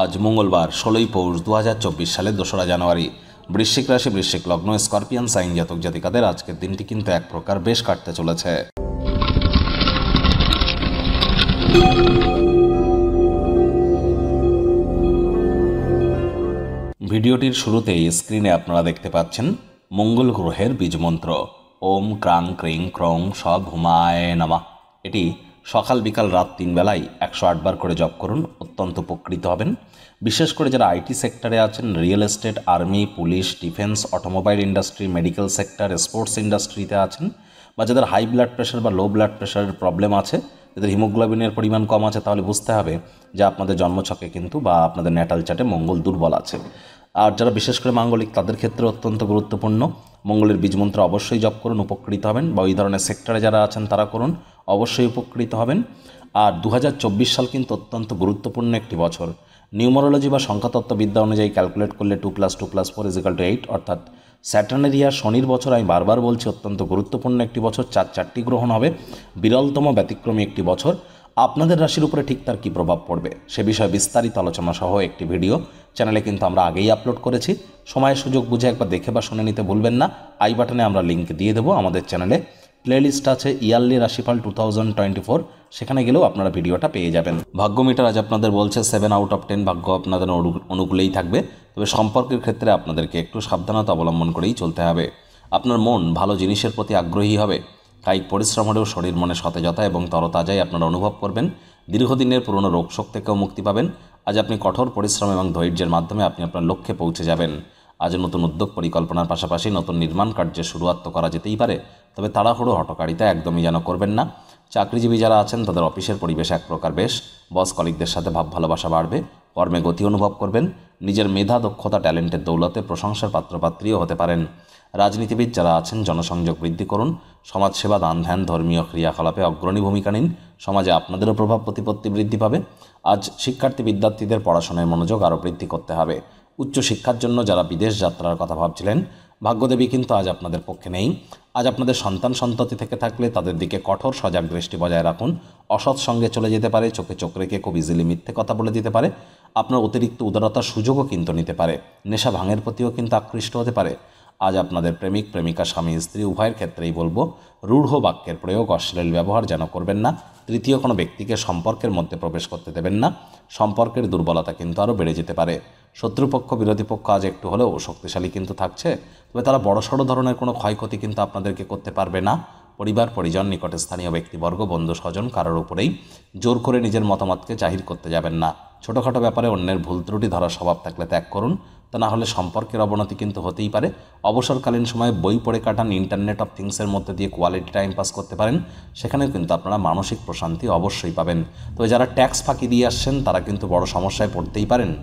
আজ মঙ্গলবার ষোলোই পৌষ দু সালের দোসরা জানুয়ারি বৃশ্চিক রাশি বৃশ্চিক লগ্ন স্করপিয়ান সাইন জাতক জাতিকাদের আজকের দিনটি কিন্তু এক প্রকার বেশ কাটতে চলেছে ভিডিওটির শুরুতেই স্ক্রিনে আপনারা দেখতে পাচ্ছেন মঙ্গল গ্রহের বীজমন্ত্র ওম ক্রাং ক্রিং ক্রং সব হুমায় নামা এটি সকাল বিকাল রাত তিন বেলায় একশো আটবার করে জব করুন অত্যন্ত উপকৃত হবেন বিশেষ করে যারা আইটি সেক্টরে আছেন real estate army police defence automobile industry medical sector sports ইন্ডাস্ট্রিতে আছেন বা যাদের হাই ব্লাড প্রেশার বা লো ব্লাড প্রেশারের প্রবলেম আছে যাদের হিমোগ্লোবিনের পরিমাণ কম আছে তাহলে বুঝতে হবে যে আপনাদের জন্মছকে কিন্তু বা আপনাদের ন্যাটাল চাটে মঙ্গল দুর্বল আছে আর যারা বিশেষ করে মাঙ্গলিক তাদের ক্ষেত্রে অত্যন্ত গুরুত্বপূর্ণ মঙ্গলের বীজমন্ত্র অবশ্যই জপ করুন উপকৃত হবেন বা ওই ধরনের সেক্টরে যারা আছেন তারা করুন অবশ্যই উপকৃত হবেন আর দু সাল কিন্তু অত্যন্ত গুরুত্বপূর্ণ একটি বছর নিউমোরোলজি বা সংখ্যাতত্ত্ববিদ্যা অনুযায়ী ক্যালকুলেট করলে two plus two plus four is equal two eight অর্থাৎ স্যাটার্নের শনির বছর আমি বারবার বলছি অত্যন্ত গুরুত্বপূর্ণ একটি বছর চার চারটি গ্রহণ হবে বিরলতম ব্যতিক্রমী একটি বছর আপনাদের রাশির উপরে ঠিক তার কী প্রভাব পড়বে সে বিষয়ে বিস্তারিত আলোচনা সহ একটি ভিডিও চ্যানেলে কিন্তু আমরা আগেই আপলোড করেছি সময় সুযোগ বুঝে একবার দেখে বা শুনে নিতে ভুলবেন না আই বাটনে আমরা লিঙ্ক দিয়ে দেবো আমাদের চ্যানেলে প্লেলিস্ট আছে ইয়ারলি রাশিফল টু থাউজেন্ড টোয়েন্টি ফোর সেখানে গেলেও আপনারা ভিডিওটা পেয়ে যাবেন ভাগ্য মিটার আজ আপনাদের বলছে সেভেন আউট অফ টেন ভাগ্য আপনাদের অনুকূলেই থাকবে তবে সম্পর্কের ক্ষেত্রে আপনাদেরকে একটু সাবধানতা অবলম্বন করেই চলতে হবে আপনার মন ভালো জিনিসের প্রতি আগ্রহী হবে কায়িক পরিশ্রম হলেও শরীর মনে সতেজতা এবং তরতাজাই আপনারা অনুভব করবেন দীর্ঘদিনের পুরনো রোগশোক থেকেও মুক্তি পাবেন আজ আপনি কঠোর পরিশ্রম এবং ধৈর্যের মাধ্যমে আপনি আপনার লক্ষ্যে পৌঁছে যাবেন আজ নতুন উদ্যোগ পরিকল্পনার পাশাপাশি নতুন নির্মাণ কার্যের শুরুয়াত তো করা যেতেই পারে তবে তাড়াহুড়ো হটকারিতা একদমই যেন করবেন না চাকরিজীবী যারা আছেন তাদের অফিসের পরিবেশ এক প্রকার বেশ বস কলিকদের সাথে ভাব ভালোবাসা বাড়বে কর্মে গতি অনুভব করবেন নিজের মেধা দক্ষতা ট্যালেন্টের দৌলতে প্রশংসার পাত্রপাত্রীও হতে পারেন রাজনীতিবিদ যারা আছেন জনসংযোগ বৃদ্ধি করুন সমাজসেবা দান ধ্যান ধর্মীয় ক্রিয়াকলাপে অগ্রণী ভূমিকা নিন সমাজে আপনাদেরও প্রভাব প্রতিপত্তি বৃদ্ধি পাবে আজ শিক্ষার্থী বিদ্যার্থীদের পড়াশোনায় মনোযোগ আরও বৃদ্ধি করতে হবে উচ্চশিক্ষার জন্য যারা বিদেশ যাত্রার কথা ভাবছিলেন ভাগ্যদেবী কিন্তু আজ আপনাদের পক্ষে নেই আজ আপনাদের সন্তান সন্ততি থেকে থাকলে তাদের দিকে কঠোর সজাগ দৃষ্টি বজায় রাখুন অসৎ সঙ্গে চলে যেতে পারে চোখে চোখ রেখে খুব ইজিলি মিথ্যে কথা বলে দিতে পারে আপনার অতিরিক্ত উদারতার সুযোগও কিন্তু নিতে পারে নেশা ভাঙের প্রতিও কিন্তু আকৃষ্ট হতে পারে আজ আপনাদের প্রেমিক প্রেমিকা স্বামী স্ত্রী উভয়ের ক্ষেত্রেই বলবো রূঢ় বাক্যের প্রয়োগ অশ্লীল ব্যবহার যেন করবেন না তৃতীয় কোনো ব্যক্তিকে সম্পর্কের মধ্যে প্রবেশ করতে দেবেন না সম্পর্কের দুর্বলতা কিন্তু আরও বেড়ে যেতে পারে শত্রুপক্ষ বিরোধী পক্ষ আজ একটু হলেও শক্তিশালী কিন্তু থাকছে তবে তারা বড়সড় ধরনের কোনো ক্ষয়ক্ষতি কিন্তু আপনাদেরকে করতে পারবে না পরিবার পরিজন নিকটে স্থানীয় ব্যক্তিবর্গ বন্ধু স্বজন কারোর উপরেই জোর করে নিজের মতামতকে জাহির করতে যাবেন না ছোটোখাটো ব্যাপারে অন্যের ভুল ত্রুটি ধরার স্বভাব থাকলে ত্যাগ করুন তা না হলে সম্পর্কের অবনতি কিন্তু হতেই পারে অবসরকালীন সময়ে বই পড়ে কাটান ইন্টারনেট অফ থিংসের মধ্যে দিয়ে কোয়ালিটি টাইম পাস করতে পারেন সেখানেও কিন্তু আপনারা মানসিক প্রশান্তি অবশ্যই পাবেন তবে যারা ট্যাক্স ফাঁকি দিয়ে আসছেন তারা কিন্তু বড় সমস্যায় পড়তেই পারেন